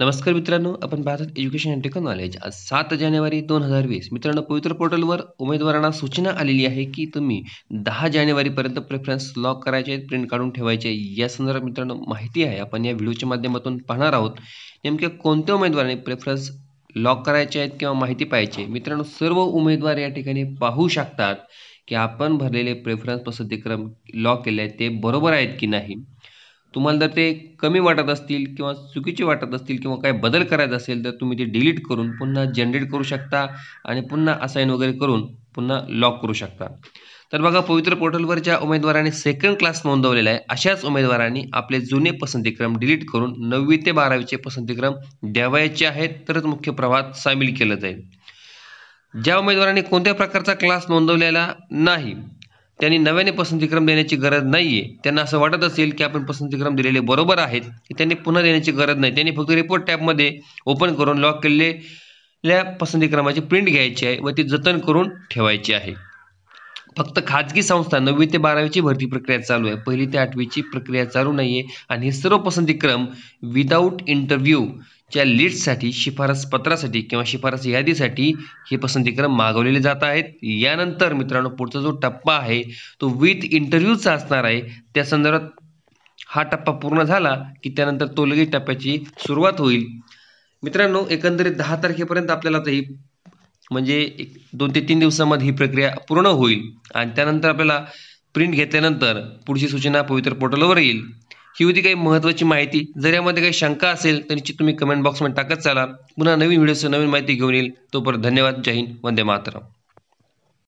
नमस्कार मित्रांनो आपण Bharat education and technology knowledge आज सात जानेवारी दोन हजार वीस मित्रांनो पवित्र पोर्टलवर उमेदवारांना सूचना आलेली आहे की तुम्ही दहा जानेवारीपर्यंत प्रेफरन्स लॉक करायचे आहेत प्रिंट काढून ठेवायचे या संदर्भात मित्रांनो माहिती आहे आपण या व्हिडिओच्या माध्यमातून पाहणार आहोत नेमक्या कोणत्या उमेदवाराने प्रेफरन्स लॉक करायचे आहेत किंवा माहिती पाहिजे मित्रांनो सर्व उमेदवार या ठिकाणी पाहू शकतात की आपण भरलेले प्रेफरन्स पसंतीक्रम लॉक केले आहेत ते बरोबर आहेत की नाही तुम्हाला जर ते कमी वाटत असतील किंवा चुकीचे वाटत असतील किंवा काय बदल करायचा असेल तर तुम्ही ते डिलीट करून पुन्हा जनरेट करू शकता आणि पुन्हा असाईन वगैरे करून पुन्हा लॉक करू शकता तर बघा पवित्र पोर्टलवरच्या उमेदवारांनी सेकंड क्लास नोंदवलेला आहे अशाच उमेदवारांनी आपले जुने पसंतीक्रम डिलीट करून नववी ते बारावीचे पसंतीक्रम द्यावायचे आहेत तरच मुख्य प्रवाहात सामील केलं जाईल ज्या उमेदवारांनी कोणत्या प्रकारचा क्लास नोंदवलेला नाही त्यांनी नव्याने पसंतीक्रम देण्याची गरज नाही आहे त्यांना असं वाटत असेल की आपण पसंतीक्रम दिलेले बरोबर आहेत की त्यांनी पुन्हा देण्याची गरज नाही त्यांनी फक्त रिपोर्ट टॅबमध्ये ओपन करून लॉक केलेल्या पसंतीक्रमाची प्रिंट घ्यायची आहे व ती जतन करून ठेवायची आहे फक्त खाजगी संस्था नववी ते बारावीची भरती प्रक्रिया चालू आहे पहिली ते आठवीची प्रक्रिया चालू नाही आहे आणि हे सर्व पसंतीक्रम विदाऊट इंटरव्ह्यू च्या लिस्टसाठी शिफारस पत्रासाठी किंवा शिफारस यादीसाठी हे पसंतीक्रम मागवलेले जात आहेत यानंतर मित्रांनो पुढचा जो टप्पा आहे तो विथ इंटरव्ह्यूचा असणार आहे त्या संदर्भात हा टप्पा पूर्ण झाला की त्यानंतर तो लगेच टप्प्याची सुरुवात होईल मित्रांनो एकंदरीत दहा तारखेपर्यंत आपल्याला ते म्हणजे एक दोन ते तीन दिवसामध्ये ही प्रक्रिया पूर्ण होईल आणि त्यानंतर आपल्याला प्रिंट घेतल्यानंतर पुढची सूचना पवित्र पोर्टलवर येईल ही होती काही महत्त्वाची माहिती जर यामध्ये काही शंका असेल तर निश्चित तुम्ही कमेंट बॉक्समध्ये टाकत चाला पुन्हा नवीन व्हिडिओसह नवीन माहिती घेऊन येईल तोपर्यंत धन्यवाद जय हिंद वंदे मातरम